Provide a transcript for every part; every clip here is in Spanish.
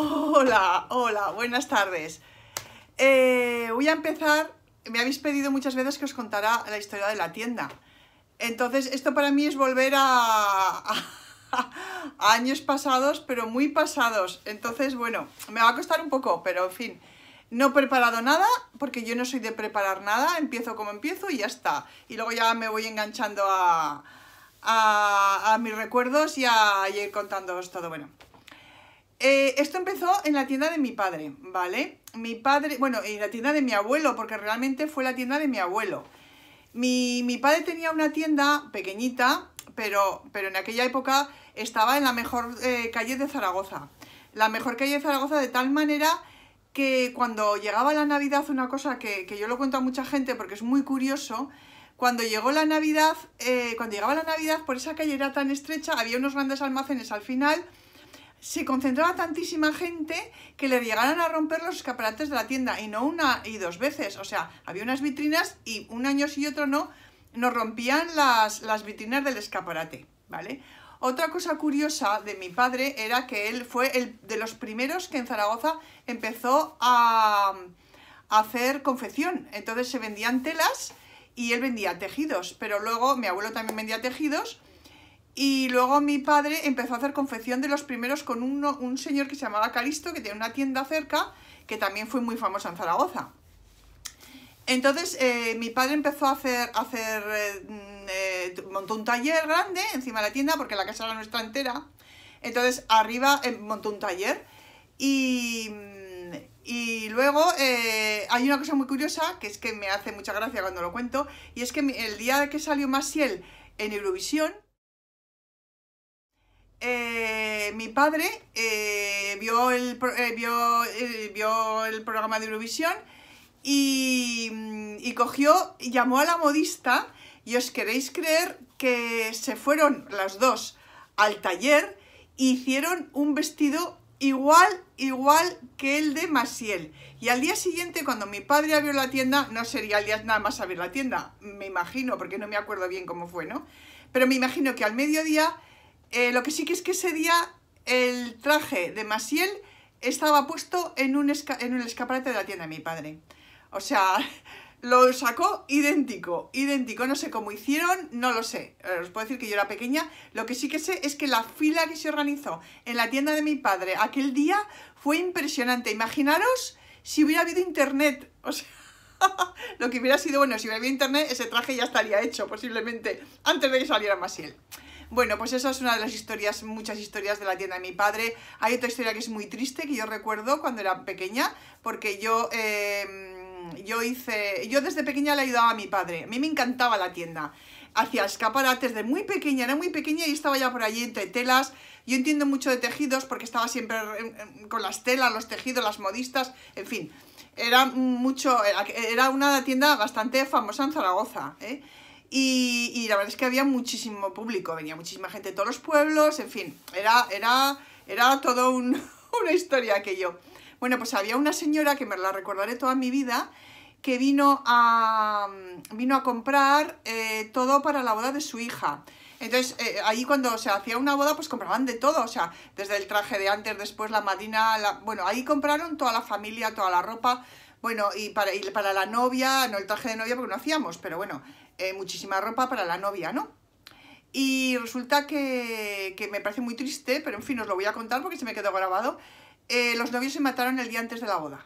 Hola, hola, buenas tardes. Eh, voy a empezar, me habéis pedido muchas veces que os contara la historia de la tienda. Entonces, esto para mí es volver a, años pasados, pero muy pasados. Entonces, bueno, me va a costar un poco, pero en fin. No he preparado nada, porque yo no soy de preparar nada, empiezo como empiezo y ya está. Y luego ya me voy enganchando a, mis recuerdos y a, ir contándoos todo. Bueno, eh, esto empezó en la tienda de mi padre, ¿vale? Mi padre, bueno, en la tienda de mi abuelo, porque realmente fue la tienda de mi abuelo. Mi, padre tenía una tienda pequeñita, pero, pero en aquella época estaba en la mejor eh, calle de Zaragoza. La mejor calle de Zaragoza de tal manera que cuando llegaba la Navidad, una cosa que, yo lo cuento a mucha gente porque es muy curioso, cuando llegó la Navidad, eh, cuando llegaba la Navidad por esa calle era tan estrecha, había unos grandes almacenes al final se concentraba tantísima gente que le llegaron a romper los escaparates de la tienda y no una y dos veces. O sea, había unas vitrinas y un año sí y otro no, nos rompían las, vitrinas del escaparate, ¿vale? Otra cosa curiosa de mi padre era que él fue el de los primeros que en Zaragoza empezó a hacer confección. Entonces se vendían telas y él vendía tejidos, pero luego mi abuelo también vendía tejidos y luego mi padre empezó a hacer confección de los primeros con un señor que se llamaba Calisto, que tiene una tienda cerca, que también fue muy famosa en Zaragoza. Entonces eh, mi padre empezó a hacer, hacer eh, mm, eh, montó un taller grande encima de la tienda, porque la casa era nuestra entera. Entonces arriba montó un taller y, mm, y luego hay una cosa muy curiosa, que es que me hace mucha gracia cuando lo cuento, y es que el día que salió Maciel en Eurovisión, eh, mi padre eh, vio, el, eh, vio, el programa de Eurovisión mm, y, cogió, y llamó a la modista y os queréis creer que se fueron las dos al taller e hicieron un vestido igual, igual que el de Masiel. Y al día siguiente, cuando mi padre abrió la tienda, no sería el día nada más abrir la tienda, me imagino, porque no me acuerdo bien cómo fue, ¿no? Pero me imagino que al mediodía eh, lo que sí que es que ese día el traje de Masiel estaba puesto en, un en el escaparate de la tienda de mi padre. O sea, lo sacó idéntico, idéntico. No sé cómo hicieron, no lo sé. Eh, os puedo decir que yo era pequeña. Lo que sí que sé es que la fila que se organizó en la tienda de mi padre aquel día fue impresionante. Imaginaros si hubiera habido internet. O sea, lo que hubiera sido, bueno, si hubiera habido internet, ese traje ya estaría hecho posiblemente antes de que saliera Masiel. Bueno, pues esa es una de las historias, muchas historias de la tienda de mi padre. Hay otra historia que es muy triste, que yo recuerdo cuando era pequeña, porque yo... Em, yo hice, yo desde pequeña le ayudaba a mi padre, a mí me encantaba la tienda, hacía escaparates de muy pequeña, era muy pequeña y estaba ya por allí entre telas, yo entiendo mucho de tejidos porque estaba siempre em, em, con las telas, los tejidos, las modistas, en fin, era mucho, era, una tienda bastante famosa en Zaragoza, ¿eh? Y, la verdad es que había muchísimo público, venía muchísima gente de todos los pueblos, en fin, era, era, era todo una historia aquello. Bueno, pues había una señora que me la recordaré toda mi vida, que vino a, vino a comprar eh, todo para la boda de su hija. Entonces, eh, ahí cuando se hacía una boda, pues compraban de todo, o sea, desde el traje de antes, después la madrina, la... bueno, ahí compraron toda la familia, toda la ropa, bueno, y para, y para la novia, no el traje de novia porque no hacíamos, pero bueno, eh, muchísima ropa para la novia, ¿no? Y resulta que, que, me parece muy triste, pero en fin, os lo voy a contar porque se me quedó grabado. Eh, los novios se mataron el día antes de la boda.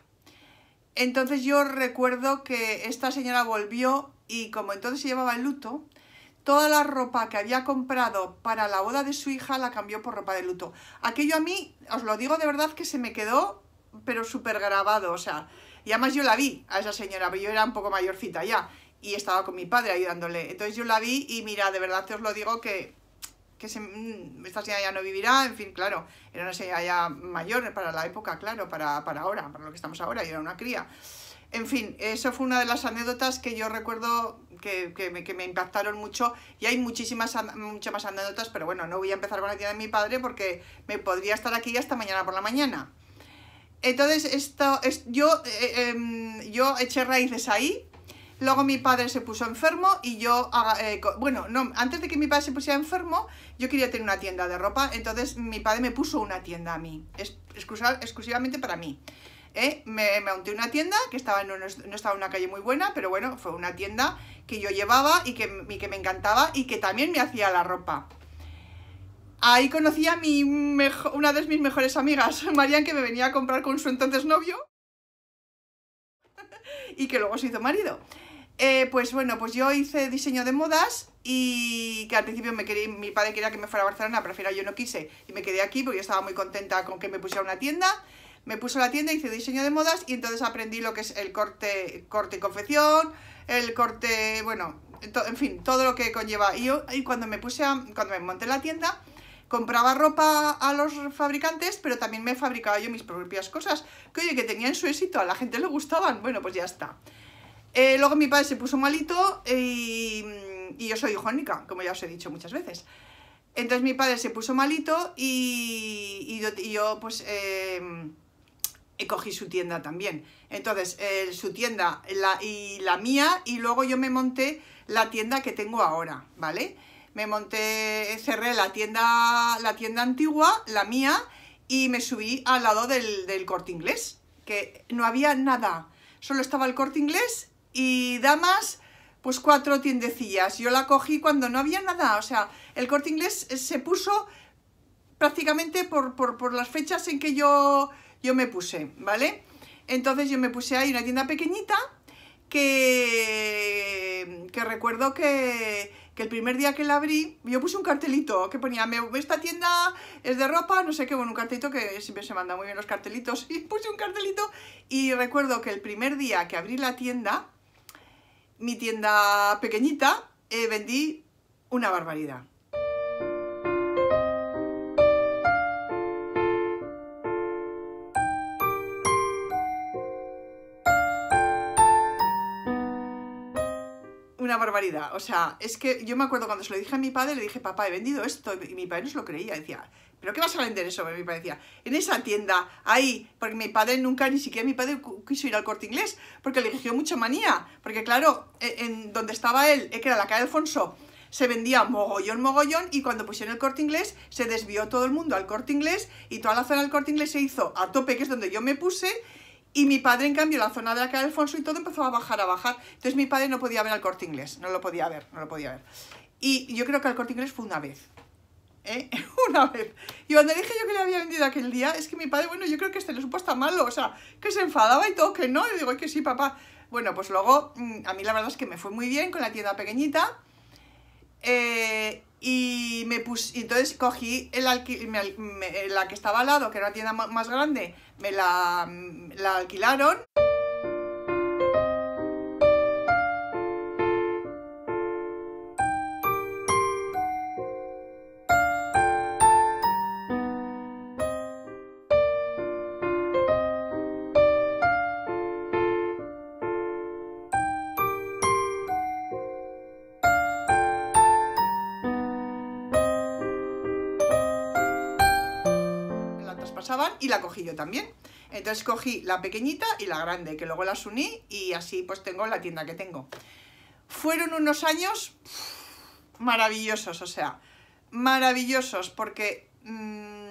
Entonces yo recuerdo que esta señora volvió y como entonces se llevaba el luto, toda la ropa que había comprado para la boda de su hija la cambió por ropa de luto. Aquello a mí, os lo digo de verdad, que se me quedó pero súper grabado, o sea, y además yo la vi a esa señora, pero yo era un poco mayorcita ya. Y estaba con mi padre ayudándole. Entonces yo la vi y mira, de verdad te os lo digo que, mm, esta señora ya no vivirá. En fin, claro, era una señora ya mayor para la época, claro, para, para ahora, para lo que estamos ahora. Yo era una cría. En fin, eso fue una de las anécdotas que yo recuerdo que, me, que, me, impactaron mucho y hay muchísimas muchas más anécdotas, pero bueno, no voy a empezar con la tía de mi padre porque me podría estar aquí hasta mañana por la mañana. Entonces, esto, yo, eh, em, yo eché raíces ahí. Luego mi padre se puso enfermo y yo, eh, bueno, no, antes de que mi padre se pusiera enfermo, yo quería tener una tienda de ropa, entonces mi padre me puso una tienda a mí, exclusivamente para mí. Eh, me, monté una tienda que estaba en, no, estaba en una calle muy buena, pero bueno, fue una tienda que yo llevaba y que, y que me encantaba y que también me hacía la ropa. Ahí conocí a mi una de mis mejores amigas, Marian, que me venía a comprar con su entonces novio y que luego se hizo marido. Eh, pues bueno, pues yo hice diseño de modas y que al principio mi padre quería que me fuera a Barcelona, pero al final yo no quise y me quedé aquí porque yo estaba muy contenta con que me pusiera una tienda. Me puso la tienda, hice diseño de modas y entonces aprendí lo que es el corte, corte y confección, el corte, bueno, en fin, todo lo que conlleva. Y, yo, cuando me puse cuando me monté la tienda, compraba ropa a los fabricantes, pero también me fabricaba yo mis propias cosas, que oye, que tenían su éxito, a la gente le gustaban, bueno, pues ya está. Eh, luego mi padre se puso malito y, yo soy hijónica, como ya os he dicho muchas veces. Entonces mi padre se puso malito y, yo, pues eh, em, cogí su tienda también. Entonces su tienda y la mía y luego yo me monté la tienda que tengo ahora, ¿vale? vale me monté, cerré la tienda, la tienda antigua, la mía, y me subí al lado del, corte inglés, que no había nada, solo estaba el corte inglés y damas, pues cuatro tiendecillas. Yo la cogí cuando no había nada, o sea, el corte inglés se puso prácticamente por, por las fechas en que yo, yo me puse, ¿vale? Entonces yo me puse ahí una tienda pequeñita que, que recuerdo que que el primer día que la abrí, yo puse un cartelito que ponía, esta tienda es de ropa, no sé qué, bueno, un cartelito que siempre se manda muy bien los cartelitos, y puse un cartelito y recuerdo que el primer día que abrí la tienda, mi tienda pequeñita, eh, vendí una barbaridad. una barbaridad. O sea, es que yo me acuerdo cuando se lo dije a mi padre, le dije, papá, he vendido esto. Y mi padre no se lo creía. Decía, ¿pero qué vas a vender eso? Me decía, En esa tienda, ahí, porque mi padre nunca, ni siquiera mi padre quiso ir al corte inglés, porque le cogió mucha manía. Porque claro, e-, en donde estaba él, eh, que era la calle Alfonso, se vendía mogollón, mogollón, y cuando pusieron el corte inglés, se desvió todo el mundo al corte inglés, y toda la zona del corte inglés se hizo a tope, que es donde yo me puse, y mi padre, en cambio, la zona de la calle Alfonso y todo empezó a bajar, a bajar. Entonces mi padre no podía ver al corte inglés, no lo podía ver, no lo podía ver. Y yo creo que al corte inglés fue una vez. ¿Eh? una vez. Y cuando dije yo que le había vendido aquel día, es que mi padre, bueno, yo creo que este le supo malo, o sea, que se enfadaba y todo, que no. Y digo, que sí, papá. Bueno, pues luego, mm, a mí la verdad es que me fue muy bien con la tienda pequeñita eh, y me puse entonces cogí el la que estaba al lado, que era una tienda más grande, me la alquilaron. y la cogí yo también. Entonces cogí la pequeñita y la grande, que luego las uní y así pues tengo la tienda que tengo. Fueron unos años maravillosos, o sea, maravillosos porque... Mm,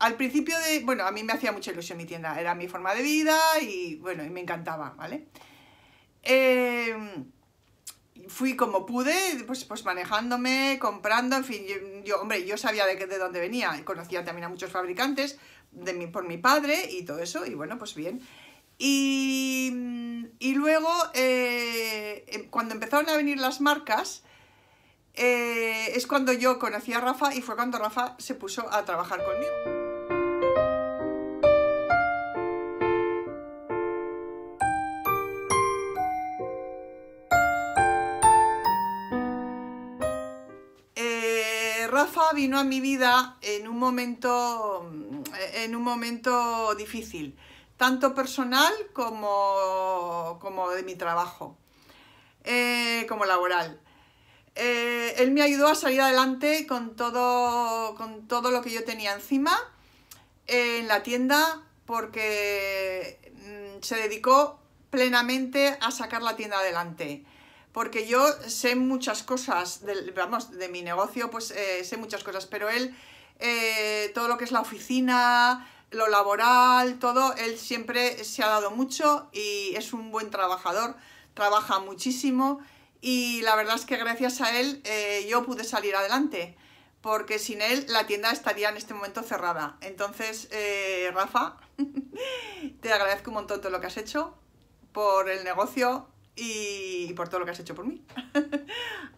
al principio de, bueno, a mí me hacía mucha ilusión mi tienda, era mi forma de vida y bueno, y me encantaba, ¿vale? Eh, fui como pude, pues, pues, manejándome, comprando, en fin, yo, hombre, yo sabía de, de dónde venía, conocía también a muchos fabricantes de por mi padre y todo eso, y bueno, pues bien. Y, luego, eh, em, cuando empezaron a venir las marcas, eh, es cuando yo conocí a Rafa y fue cuando Rafa se puso a trabajar conmigo. vino a mi vida en un momento, mm, en un momento difícil, tanto personal como, como de mi trabajo, eh, como laboral. Eh, él me ayudó a salir adelante con todo, con todo lo que yo tenía encima eh, en la tienda porque mm, se dedicó plenamente a sacar la tienda adelante porque yo sé muchas cosas, vamos, de mi negocio, pues eh, sé muchas cosas, pero él, eh, todo lo que es la oficina, lo laboral, todo, él siempre se ha dado mucho y es un buen trabajador, trabaja muchísimo y la verdad es que gracias a él eh, yo pude salir adelante, porque sin él la tienda estaría en este momento cerrada. Entonces, Rafa, te agradezco un montón todo lo que has hecho por el negocio, y, por todo lo que has hecho por mí.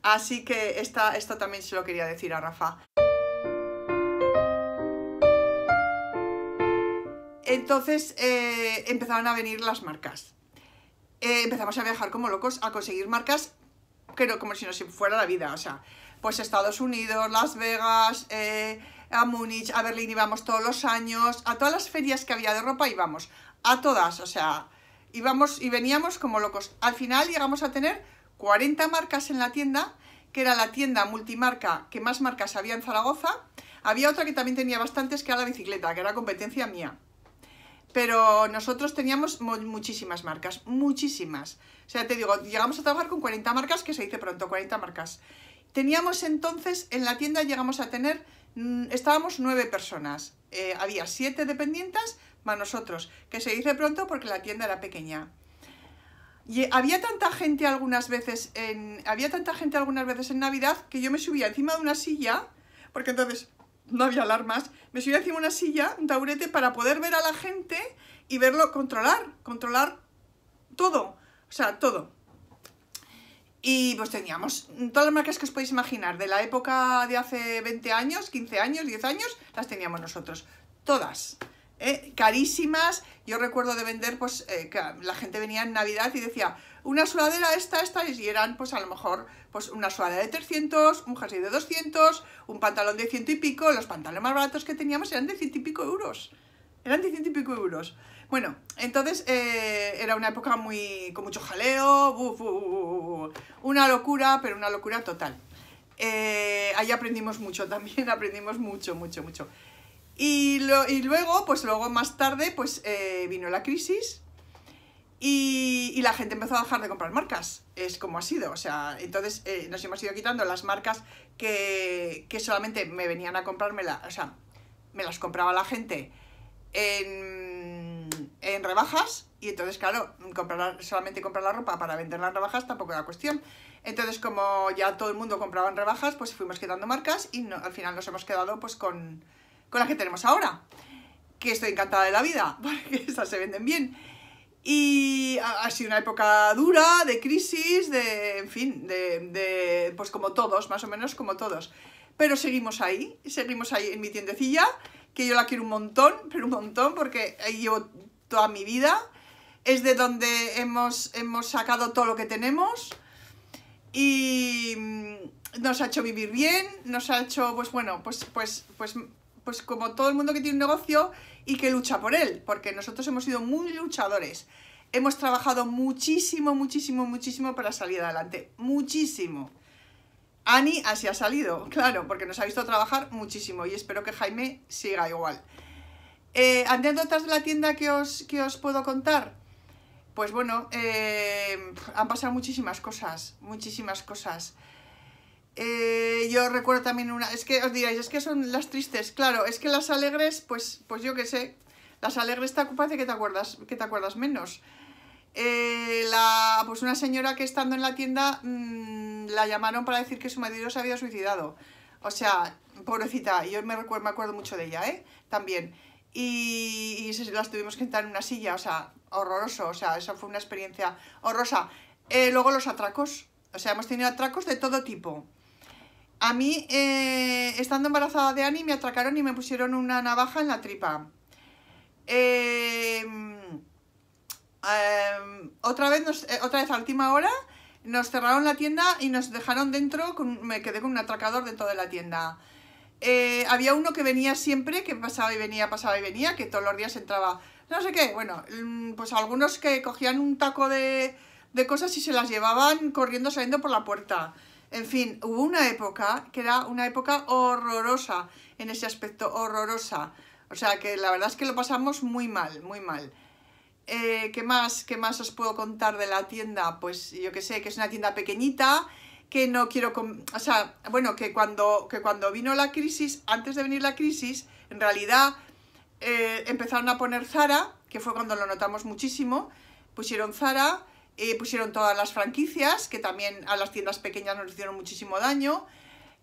Así que esto también se lo quería decir a Rafa. Entonces eh, empezaron a venir las marcas. Eh, empezamos a viajar como locos a conseguir marcas, pero como si no fuera la vida, o sea, pues Estados Unidos, Las Vegas, eh, a Múnich, a Berlín íbamos todos los años, a todas las ferias que había de ropa íbamos, a todas, o sea, íbamos y veníamos como locos. Al final llegamos a tener 40 marcas en la tienda, que era la tienda multimarca que más marcas había en Zaragoza. Había otra que también tenía bastantes, que era la bicicleta, que era competencia mía. Pero nosotros teníamos muchísimas marcas, muchísimas. O sea, te digo, llegamos a trabajar con 40 marcas, que se dice pronto, 40 marcas. Teníamos entonces, en la tienda llegamos a tener, mm, estábamos nueve personas. Eh, había siete dependientes nosotros, que se dice pronto porque la tienda era pequeña. Y eh, había tanta gente algunas veces en. Había tanta gente algunas veces en Navidad que yo me subía encima de una silla, porque entonces no había alarmas, me subía encima de una silla, un taburete, para poder ver a la gente y verlo, controlar, controlar todo. O sea, todo. Y pues teníamos todas las marcas que os podéis imaginar, de la época de hace 20 años, 15 años, 10 años, las teníamos nosotros. Todas. Eh, carísimas. Yo recuerdo de vender, pues eh, la gente venía en Navidad y decía, una sudadera esta, esta, y eran pues a lo mejor pues una sudadera de 300, un jersey de 200, un pantalón de ciento y pico, los pantalones más baratos que teníamos eran de ciento y pico euros. Eran de 100 y pico euros. Bueno, entonces eh, era una época muy con mucho jaleo, una locura, pero una locura total. ahí aprendimos mucho también, aprendimos mucho, mucho, mucho. Y, luego, pues luego más tarde, pues eh, vino la crisis y, y, la gente empezó a dejar de comprar marcas. Es como ha sido. O sea, entonces eh, nos hemos ido quitando las marcas que, que solamente me venían a comprármela. O sea, me las compraba la gente en, en rebajas. Y entonces, claro, comprar, solamente comprar la ropa para venderla en rebajas tampoco era cuestión. Entonces, como ya todo el mundo compraba en rebajas, pues fuimos quitando marcas y no, al final nos hemos quedado pues con con las que tenemos ahora, que estoy encantada de la vida, porque estas se venden bien. Y ha sido una época dura, de crisis, de, en fin, de, pues como todos, más o menos como todos. Pero seguimos ahí, seguimos ahí en mi tiendecilla, que yo la quiero un montón, pero un montón, porque ahí llevo toda mi vida. Es de donde hemos, hemos sacado todo lo que tenemos y mm, nos ha hecho vivir bien, nos ha hecho, pues bueno, pues, pues, pues pues como todo el mundo que tiene un negocio y que lucha por él, porque nosotros hemos sido muy luchadores. Hemos trabajado muchísimo, muchísimo, muchísimo para salir adelante. Muchísimo. Ani así ha salido, claro, porque nos ha visto trabajar muchísimo y espero que Jaime siga igual. Eh, de la tienda que os, puedo contar. Pues bueno, eh, han pasado muchísimas cosas, muchísimas cosas. Eh, yo recuerdo también una, es que os diréis, es que son las tristes, claro, es que las alegres, pues, pues yo qué sé, las alegres te de que te acuerdas, que te acuerdas menos. Eh, la, pues una señora que estando en la tienda mm, la llamaron para decir que su marido se había suicidado. O sea, pobrecita, yo me, recuerdo, acuerdo mucho de ella, ¿eh? También. Y, las tuvimos que entrar en una silla, o sea, horroroso, o sea, esa fue una experiencia horrorosa. Eh, luego los atracos, o sea, hemos tenido atracos de todo tipo. A mí, eh, estando embarazada de Ani, me atracaron y me pusieron una navaja en la tripa. Em, em, otra, vez eh, otra vez a última hora nos cerraron la tienda y nos dejaron dentro, con, me quedé con un atracador dentro de la tienda. Eh, había uno que venía siempre, que pasaba y venía, pasaba y venía, que todos los días entraba, no sé qué, bueno, mm, pues algunos que cogían un taco de cosas y se las llevaban corriendo saliendo por la puerta. En fin, hubo una época que era una época horrorosa, en ese aspecto horrorosa. O sea que la verdad es que lo pasamos muy mal, muy mal. Eh, ¿Qué más? ¿Qué más os puedo contar de la tienda? Pues yo que sé, que es una tienda pequeñita, que no quiero... O sea, bueno, que cuando, que cuando vino la crisis, antes de venir la crisis, en realidad eh, empezaron a poner Zara, que fue cuando lo notamos muchísimo, pusieron Zara eh, pusieron todas las franquicias, que también a las tiendas pequeñas nos hicieron muchísimo daño.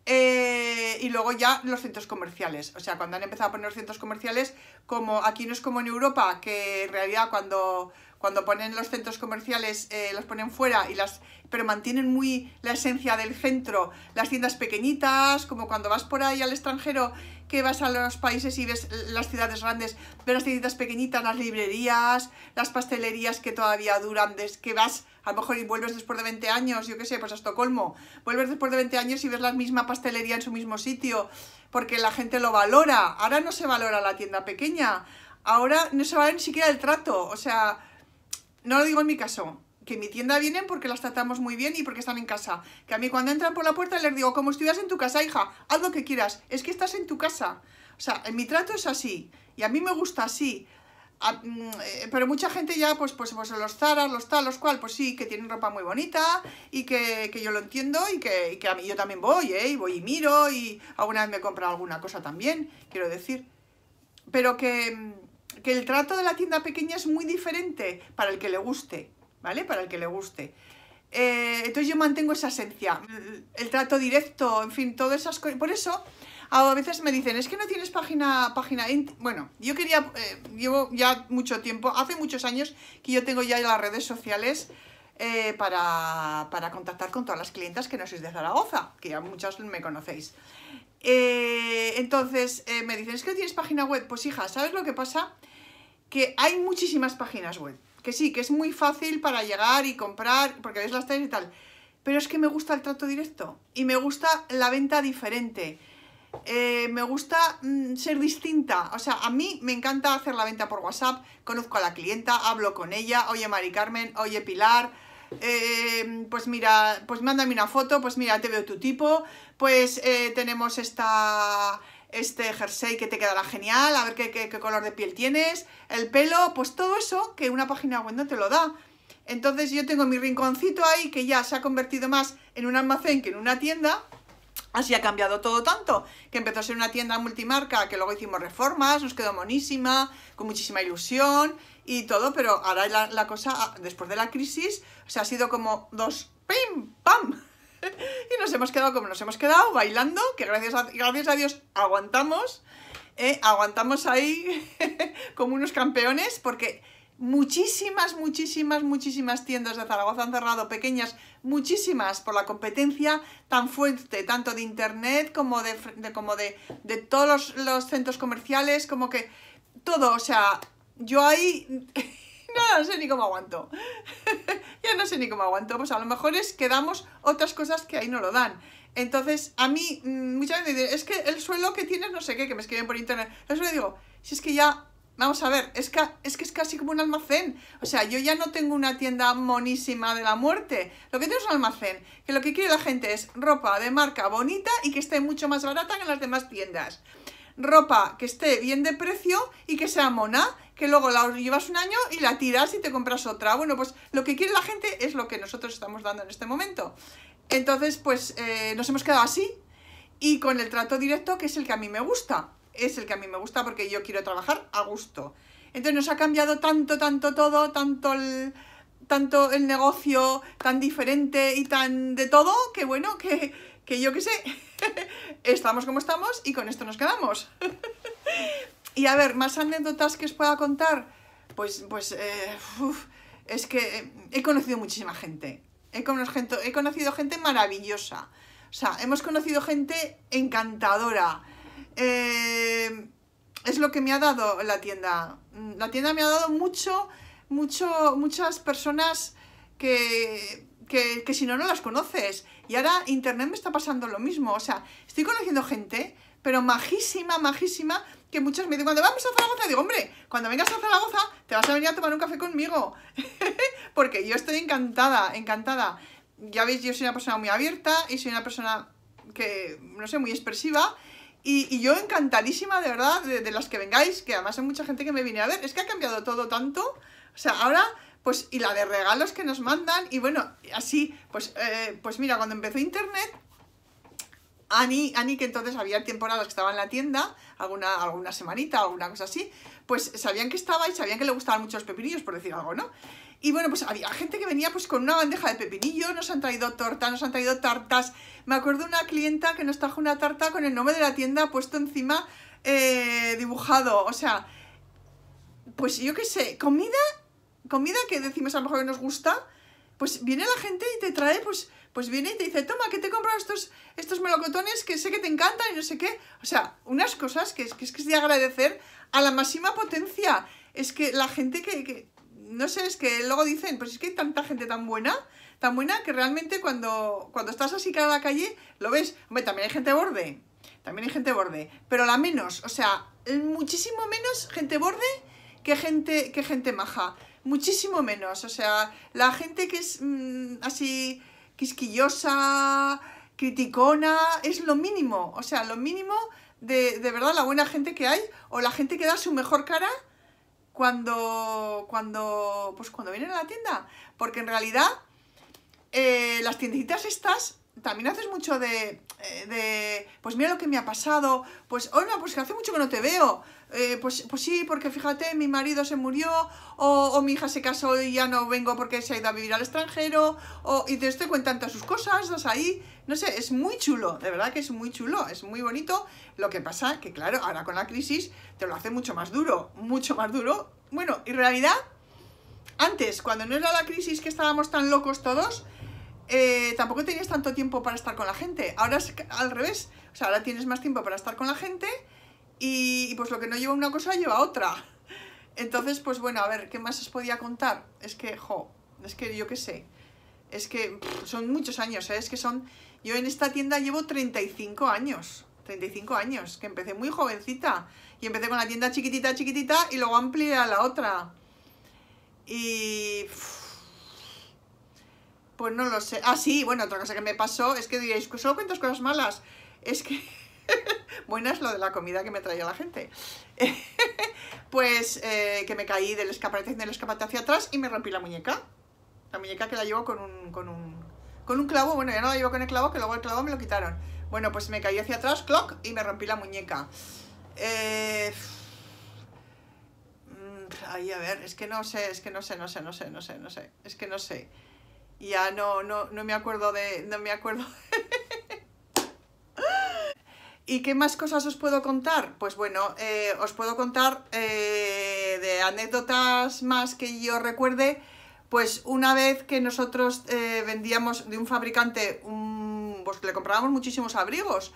Eh, y luego ya los centros comerciales. O sea, cuando han empezado a poner los centros comerciales, como aquí no es como en Europa, que en realidad cuando, cuando ponen los centros comerciales eh, los ponen fuera, y las, pero mantienen muy la esencia del centro. Las tiendas pequeñitas, como cuando vas por ahí al extranjero que vas a los países y ves las ciudades grandes, ves las tiendas pequeñitas, las librerías, las pastelerías que todavía duran, que vas a lo mejor y vuelves después de 20 años, yo qué sé, pues a Estocolmo, vuelves después de 20 años y ves la misma pastelería en su mismo sitio, porque la gente lo valora. Ahora no se valora la tienda pequeña, ahora no se valora ni siquiera el trato, o sea, no lo digo en mi caso, que mi tienda vienen porque las tratamos muy bien y porque están en casa. Que a mí cuando entran por la puerta les digo, como estuvieras en tu casa, hija, haz lo que quieras, es que estás en tu casa. O sea, mi trato es así y a mí me gusta así. Mm, eh, pero mucha gente ya, pues, pues, pues, los zaras, los tal, los cual, pues sí, que tienen ropa muy bonita y que, yo lo entiendo y que, a mí yo también voy, ¿eh? Y voy y miro y alguna vez me he alguna cosa también, quiero decir. Pero que, mm, que el trato de la tienda pequeña es muy diferente para el que le guste. ¿vale? Para el que le guste. Eh, entonces yo mantengo esa esencia, mm, el, trato directo, en fin, todas esas cosas. Por eso a veces me dicen, es que no tienes página, página. Bueno, yo quería, eh, llevo ya mucho tiempo, hace muchos años que yo tengo ya las redes sociales eh, para, para, contactar con todas las clientas que no sois de Zaragoza, que ya muchas me conocéis. entonces me dicen, es que no tienes página web. Pues hija, ¿sabes lo que pasa? Que hay muchísimas páginas web que sí, que es muy fácil para llegar y comprar, porque ves las tallas y tal. Pero es que me gusta el trato directo y me gusta la venta diferente. Eh, me gusta mm, ser distinta. O sea, a mí me encanta hacer la venta por WhatsApp. Conozco a la clienta, hablo con ella. Oye, Mari Carmen, oye, Pilar. Eh, pues mira, pues mándame una foto. Pues mira, te veo tu tipo. Pues eh, tenemos esta este jersey que te quedará genial, a ver qué, color de piel tienes, el pelo, pues todo eso que una página web no te lo da. Entonces yo tengo mi rinconcito ahí que ya se ha convertido más en un almacén que en una tienda. Así ha cambiado todo tanto, que empezó a ser una tienda multimarca, que luego hicimos reformas, nos quedó monísima, con muchísima ilusión y todo, pero ahora la, cosa, ah, después de la crisis, se ha sido como dos, ¡pim! ¡pam! y nos hemos quedado como nos hemos quedado, bailando, que gracias a, gracias a Dios aguantamos, ¿eh? aguantamos ahí como unos campeones, porque muchísimas, muchísimas, muchísimas tiendas de Zaragoza han cerrado, pequeñas, muchísimas, por la competencia tan fuerte, tanto de internet como de, como de, todos los centros comerciales, como que todo, o sea, yo ahí no sé ni cómo aguanto. ya no sé ni cómo aguanto. Pues a lo mejor es que damos otras cosas que ahí no lo dan. Entonces, a mí, mm, muchas veces me dicen, es que el suelo que tienes, no sé qué, que me escriben por internet. Yo le digo, si es que ya, vamos a ver, es que, es que es casi como un almacén. O sea, yo ya no tengo una tienda monísima de la muerte. Lo que tengo es un almacén, que lo que quiere la gente es ropa de marca bonita y que esté mucho más barata que en las demás tiendas ropa que esté bien de precio y que sea mona, que luego la llevas un año y la tiras y te compras otra. Bueno, pues lo que quiere la gente es lo que nosotros estamos dando en este momento. Entonces, pues eh, nos hemos quedado así y con el trato directo, que es el que a mí me gusta. Es el que a mí me gusta porque yo quiero trabajar a gusto. Entonces nos ha cambiado tanto, tanto todo, tanto el, tanto el negocio, tan diferente y tan de todo, que bueno, que, que yo qué sé, estamos como estamos y con esto nos quedamos. y a ver, más anécdotas que os pueda contar, pues, pues eh, es que he conocido muchísima gente. He conocido, gente maravillosa. O sea, hemos conocido gente encantadora. Eh, es lo que me ha dado la tienda. La tienda me ha dado mucho, mucho, muchas personas que que, si no, no las conoces. Y ahora Internet me está pasando lo mismo. O sea, estoy conociendo gente, pero majísima, majísima, que muchas me dicen, cuando vamos a Zaragoza, digo, hombre, cuando vengas a Zaragoza, te vas a venir a tomar un café conmigo. Porque yo estoy encantada, encantada. Ya veis, yo soy una persona muy abierta y soy una persona que, no sé, muy expresiva. Y, yo encantadísima, de verdad, de, de, las que vengáis, que además hay mucha gente que me viene a ver. Es que ha cambiado todo tanto. O sea, ahora pues y la de regalos que nos mandan y bueno, así, pues, eh, pues mira, cuando empezó internet, Ani, Ani, que entonces había temporadas que estaba en la tienda, alguna, alguna semanita, alguna cosa así, pues sabían que estaba y sabían que le gustaban mucho los pepinillos, por decir algo, ¿no? Y bueno, pues había gente que venía pues con una bandeja de pepinillos, nos han traído tortas, nos han traído tartas. Me acuerdo una clienta que nos trajo una tarta con el nombre de la tienda puesto encima eh, dibujado, o sea, pues yo qué sé, comida comida que decimos a lo mejor que nos gusta, pues viene la gente y te trae, pues, pues viene y te dice, toma, que te he comprado estos, estos melocotones que sé que te encantan y no sé qué. O sea, unas cosas que, que es que es de agradecer a la máxima potencia. Es que la gente que, no sé, es que luego dicen, pues es que hay tanta gente tan buena, tan buena que realmente cuando, cuando estás así cara a la calle, lo ves. Hombre, también hay gente borde, también hay gente borde, pero la menos, o sea, muchísimo menos gente borde que gente, que gente maja muchísimo menos. O sea, la gente que es mm, así quisquillosa, criticona, es lo mínimo. O sea, lo mínimo de, de verdad la buena gente que hay o la gente que da su mejor cara cuando, cuando, pues cuando vienen a la tienda. Porque en realidad eh, las tiendecitas estas también haces mucho de, eh, de, pues mira lo que me ha pasado, pues, hola, pues que hace mucho que no te veo, eh, pues, pues sí, porque fíjate, mi marido se murió, o, o, mi hija se casó y ya no vengo porque se ha ido a vivir al extranjero, o, y te estoy contando sus cosas, das ahí, no sé, es muy chulo, de verdad que es muy chulo, es muy bonito, lo que pasa que claro, ahora con la crisis te lo hace mucho más duro, mucho más duro, bueno, y en realidad, antes, cuando no era la crisis que estábamos tan locos todos, eh, tampoco tenías tanto tiempo para estar con la gente. Ahora es al revés. O sea, ahora tienes más tiempo para estar con la gente y, pues lo que no lleva una cosa lleva otra. Entonces, pues bueno, a ver, ¿qué más os podía contar? Es que, jo, es que yo qué sé. Es que son muchos años, ¿sabes? ¿eh? es que son... Yo en esta tienda llevo 35 años. 35 años, que empecé muy jovencita. Y empecé con la tienda chiquitita, chiquitita y luego amplié a la otra. Y... Pues no lo sé. Ah, sí, bueno, otra cosa que me pasó es que diréis, pues solo cuentas cosas malas. Es que... Buena es lo de la comida que me traía la gente. pues eh, que me caí del escaparate, del hacia atrás y me rompí la muñeca. La muñeca que la llevo con un, con un, con un clavo. Bueno, ya no la llevo con el clavo, que luego el clavo me lo quitaron. Bueno, pues me caí hacia atrás, clock, y me rompí la muñeca. Eh... Mm, ay, a ver, es que no sé, es que no sé, no sé, no sé, no sé, no sé. Es que no sé ya no, no, no me acuerdo de... No me acuerdo ¿Y qué más cosas os puedo contar? Pues bueno, eh, os puedo contar eh, de anécdotas más que yo recuerde. Pues una vez que nosotros eh, vendíamos de un fabricante, pues le comprábamos muchísimos abrigos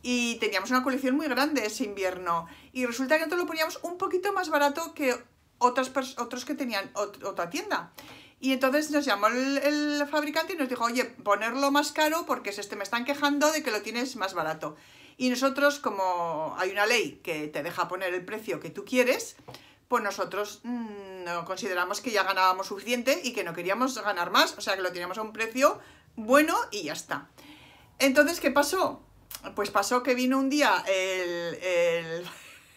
y teníamos una colección muy grande ese invierno. Y resulta que nosotros lo poníamos un poquito más barato que otras, otros que tenían otra tienda. Y entonces nos llamó el, fabricante y nos dijo, oye, ponerlo más caro porque se este, me están quejando de que lo tienes más barato. Y nosotros, como hay una ley que te deja poner el precio que tú quieres, pues nosotros mm, consideramos que ya ganábamos suficiente y que no queríamos ganar más, o sea que lo teníamos a un precio bueno y ya está. Entonces, ¿qué pasó? Pues pasó que vino un día el,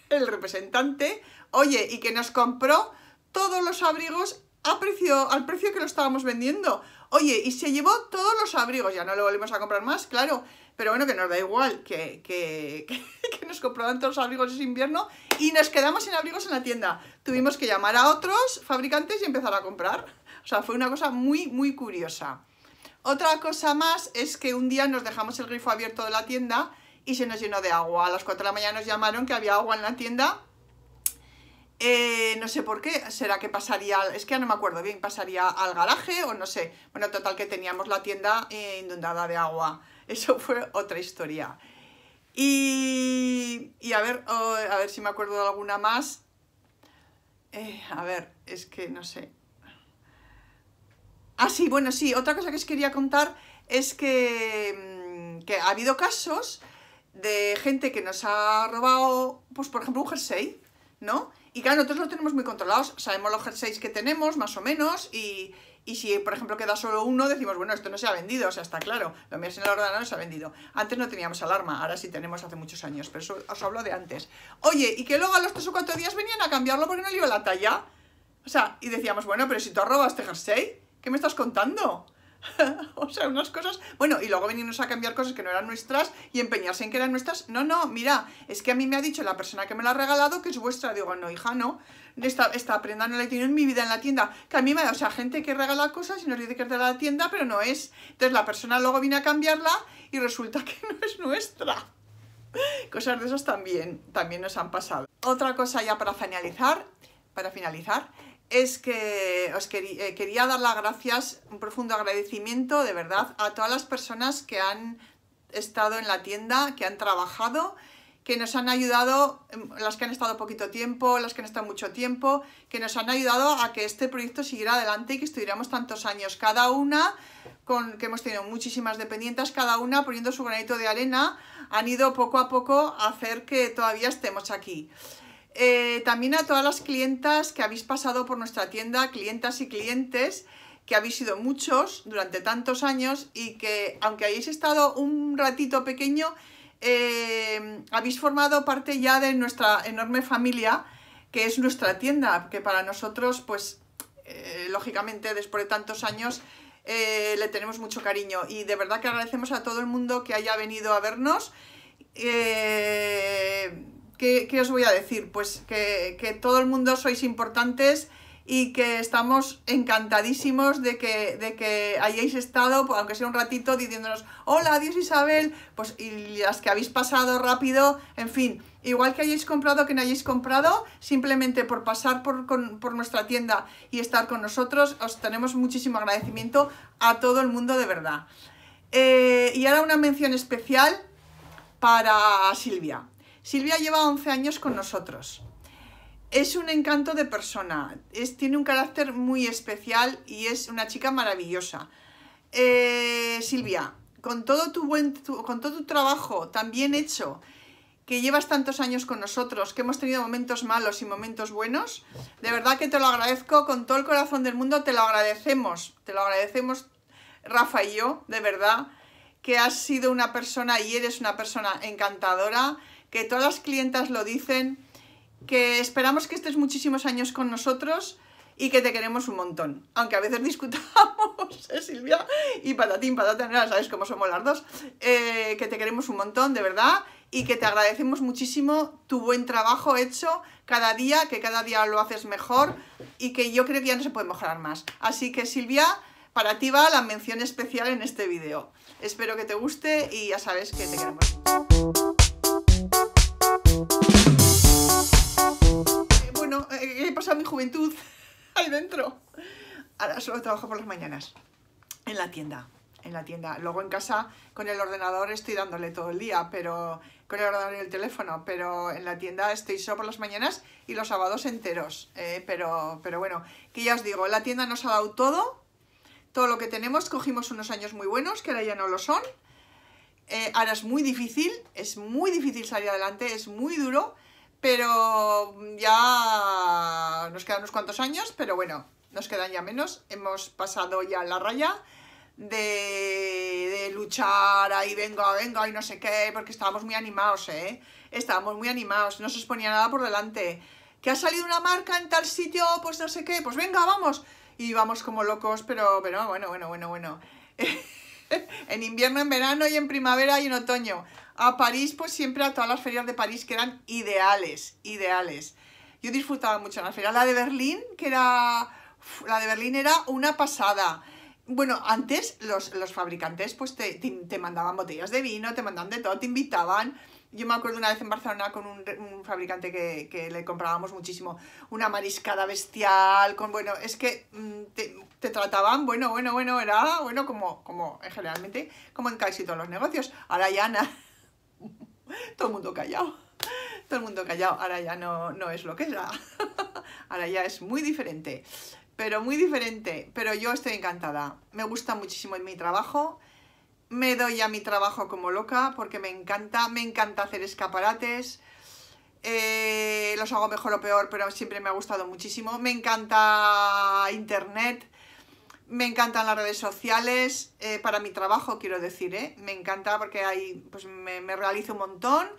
el representante, oye, y que nos compró todos los abrigos precio, al precio que lo estábamos vendiendo. Oye, y se llevó todos los abrigos, ya no lo volvimos a comprar más, claro, pero bueno, que nos da igual, que, que, que, nos compraban todos los abrigos ese invierno y nos quedamos sin abrigos en la tienda. Tuvimos que llamar a otros fabricantes y empezar a comprar. O sea, fue una cosa muy, muy curiosa. Otra cosa más es que un día nos dejamos el grifo abierto de la tienda y se nos llenó de agua. A las 4 de la mañana nos llamaron que había agua en la tienda eh, no sé por qué, será que pasaría, es que no me acuerdo bien, pasaría al garaje o no sé. Bueno, total que teníamos la tienda eh, inundada de agua. Eso fue otra historia. Y, a, ver, a ver si me acuerdo de alguna más. Eh, a ver, es que no sé. Ah, sí, bueno, sí, otra cosa que os quería contar es que, mm, que ha habido casos de gente que nos ha robado, pues por ejemplo, un jersey, ¿no? Y claro, nosotros lo tenemos muy controlados, sabemos los jerseys que tenemos, más o menos, y, si, por ejemplo, queda solo uno, decimos, bueno, esto no se ha vendido, o sea, está claro, lo mío en el ordenador se ha vendido. Antes no teníamos alarma, ahora sí tenemos hace muchos años, pero eso os hablo de antes. Oye, y que luego a los tres o cuatro días venían a cambiarlo porque no le iba la talla. O sea, y decíamos, bueno, pero si tú robas este jersey, ¿qué me estás contando? o sea, unas cosas... Bueno, y luego venirnos a cambiar cosas que no eran nuestras y empeñarse en que eran nuestras. No, no, mira, es que a mí me ha dicho la persona que me la ha regalado que es vuestra. Digo, no, hija, no. Esta, esta prenda no la he tenido en mi vida en la tienda. Que a mí me da, o sea, gente que regala cosas y nos dice que es de la tienda, pero no es. Entonces la persona luego viene a cambiarla y resulta que no es nuestra. Cosas de esas también, también nos han pasado. Otra cosa ya para finalizar, para finalizar, es que os eh, quería, dar las gracias, un profundo agradecimiento de verdad a todas las personas que han estado en la tienda, que han trabajado, que nos han ayudado, em, las que han estado poquito tiempo, las que han estado mucho tiempo, que nos han ayudado a que este proyecto siguiera adelante y que estuviéramos tantos años cada una, con, que hemos tenido muchísimas dependientes, cada una poniendo su granito de arena, han ido poco a poco a hacer que todavía estemos aquí. Eh, también a todas las clientas que habéis pasado por nuestra tienda, clientas y clientes, que habéis sido muchos durante tantos años y que aunque hayáis estado un ratito pequeño, eh, habéis formado parte ya de nuestra enorme familia, que es nuestra tienda, que para nosotros, pues, eh, lógicamente, después de tantos años, le tenemos mucho cariño. Y de verdad que agradecemos a todo el mundo que haya venido a vernos. Eh, ¿qué, os voy a decir? Pues que, todo el mundo sois importantes y que estamos encantadísimos de que, de que hayáis estado, pues, aunque sea un ratito, diciéndonos, hola, adiós Isabel, pues y las que habéis pasado rápido, en fin, igual que hayáis comprado, que no hayáis comprado, simplemente por pasar por, nuestra tienda y estar con nosotros, os tenemos muchísimo agradecimiento a todo el mundo de verdad. Eh, y ahora una mención especial para Silvia. Silvia lleva 11 años con nosotros. Es un encanto de persona, es, tiene un carácter muy especial y es una chica maravillosa. Eh, Silvia, con todo tu, buen, con todo tu trabajo tan bien hecho, que llevas tantos años con nosotros, que hemos tenido momentos malos y momentos buenos, de verdad que te lo agradezco con todo el corazón del mundo, te lo agradecemos, te lo agradecemos Rafa y yo, de verdad, que has sido una persona y eres una persona encantadora, que todas las clientas lo dicen, que esperamos que estés muchísimos años con nosotros y que te queremos un montón. Aunque a veces discutamos, ¿eh, Silvia, y patatín, para ya sabes cómo somos las dos, eh, que te queremos un montón, de verdad, y que te agradecemos muchísimo tu buen trabajo hecho cada día, que cada día lo haces mejor y que yo creo que ya no se puede mejorar más. Así que, Silvia, para ti va la mención especial en este vídeo. Espero que te guste y ya sabes que te queremos. he pasado mi juventud ahí dentro. Ahora solo trabajo por las mañanas, en la tienda, en la tienda. Luego en casa con el ordenador estoy dándole todo el día, pero con el ordenador y el teléfono, pero en la tienda estoy solo por las mañanas y los sábados enteros. Eh, pero, pero bueno, que ya os digo, la tienda nos ha dado todo, todo lo que tenemos. Cogimos unos años muy buenos, que ahora ya no lo son. Eh, ahora es muy difícil, es muy difícil salir adelante, es muy duro pero mm, ya nos quedan unos cuantos años, pero bueno, nos quedan ya menos. Hemos pasado ya la raya de, de luchar ahí, vengo, vengo y no sé qué, porque estábamos muy animados, ¿eh? Estábamos muy animados, no se os ponía nada por delante. Que ha salido una marca en tal sitio, pues no sé qué, pues venga, vamos. Y vamos como locos, pero, pero bueno, bueno, bueno, bueno. en invierno, en verano y en primavera y en otoño. A París, pues siempre a todas las ferias de París que eran ideales, ideales. Yo disfrutaba mucho en las ferias. La de Berlín, que era... La de Berlín era una pasada. Bueno, antes los, fabricantes pues te mandaban botellas de vino, te mandaban de todo, te invitaban yo me acuerdo una vez en Barcelona con un, fabricante que, que, le comprábamos muchísimo, una mariscada bestial, con, bueno, es que mm, te, trataban, bueno, bueno, bueno, era, bueno, como, como generalmente, como en casi todos los negocios. Ahora ya na, todo el mundo callado, todo el mundo callado, ahora ya no, no es lo que era, ahora ya es muy diferente, pero muy diferente, pero yo estoy encantada, me gusta muchísimo en mi trabajo, me doy a mi trabajo como loca porque me encanta, me encanta hacer escaparates. Eh, los hago mejor o peor, pero siempre me ha gustado muchísimo. Me encanta internet, me encantan las redes sociales, eh, para mi trabajo quiero decir, eh. me encanta porque ahí pues, me, realizo un montón.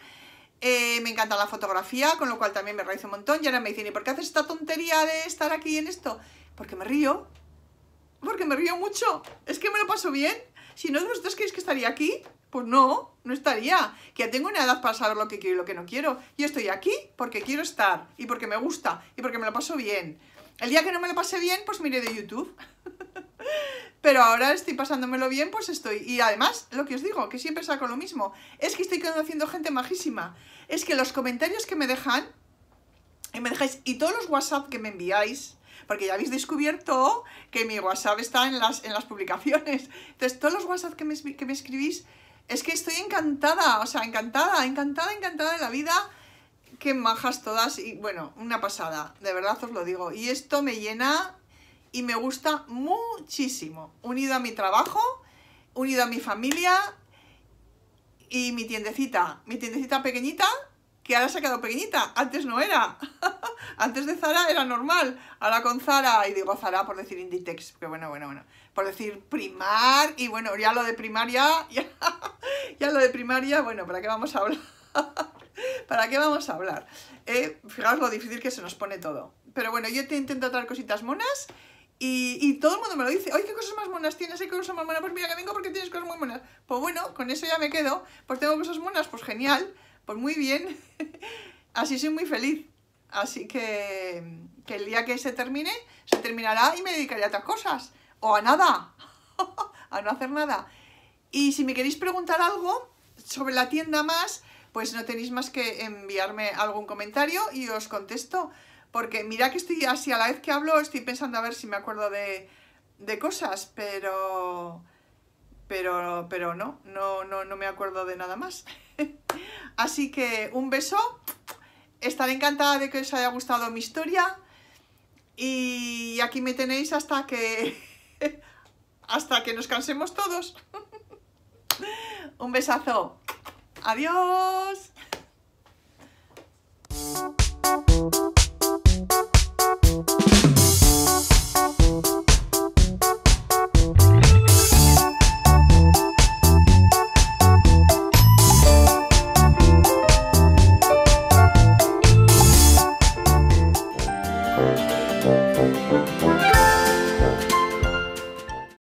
me encanta la fotografía, con lo cual también me realizo un montón. Y ahora me dicen, ¿y por qué haces esta tontería de estar aquí en esto? Porque me río. Porque me río mucho. Es que me lo paso bien. Si no, ¿vosotros queréis que estaría aquí? Pues no, no estaría. Que ya tengo una edad para saber lo que quiero y lo que no quiero. Yo estoy aquí porque quiero estar y porque me gusta y porque me lo paso bien. El día que no me lo pasé bien, pues miré de YouTube. Pero ahora estoy pasándomelo bien, pues estoy. Y además, lo que os digo, que siempre saco lo mismo, es que estoy conociendo gente majísima. Es que los comentarios que me dejan, y me dejáis, y todos los WhatsApp que me enviáis, porque ya habéis descubierto que mi WhatsApp está en las, en las publicaciones. Entonces, todos los WhatsApp que me, que me escribís, es que estoy encantada, o sea, encantada, encantada, encantada de la vida. Qué majas todas y bueno, una pasada, de verdad os lo digo. Y esto me llena y me gusta muchísimo. Unido a mi trabajo, unido a mi familia y mi tiendecita, mi tiendecita pequeñita que ahora se ha quedado pequeñita, antes no era. antes de Zara era normal, ahora con Zara, y digo Zara por decir Inditex, que bueno, bueno, bueno, por decir primar, y bueno, ya lo de primaria, ya, ya lo de primaria, bueno, ¿para qué vamos a hablar? ¿Para qué vamos a hablar? Eh, fijaos lo difícil que se nos pone todo. Pero bueno, yo te intento traer cositas monas y, y, todo el mundo me lo dice, ay ¿qué cosas más monas tienes? ¿Qué cosas más monas? Pues mira que vengo porque tienes cosas muy monas. Pues bueno, con eso ya me quedo. Pues tengo cosas monas, pues genial pues muy bien, así soy muy feliz. Así que, el día que se termine, se terminará y me dedicaré a otras cosas. O a nada, a no hacer nada. Y si me queréis preguntar algo sobre la tienda más, pues no tenéis más que enviarme algún comentario y os contesto. Porque mira que estoy así a la vez que hablo, estoy pensando a ver si me acuerdo de, cosas, pero, pero, pero no, no, no me acuerdo de nada más. Así que un beso. Estaré encantada de que os haya gustado mi historia. Y aquí me tenéis hasta que... hasta que nos cansemos todos. un besazo. Adiós.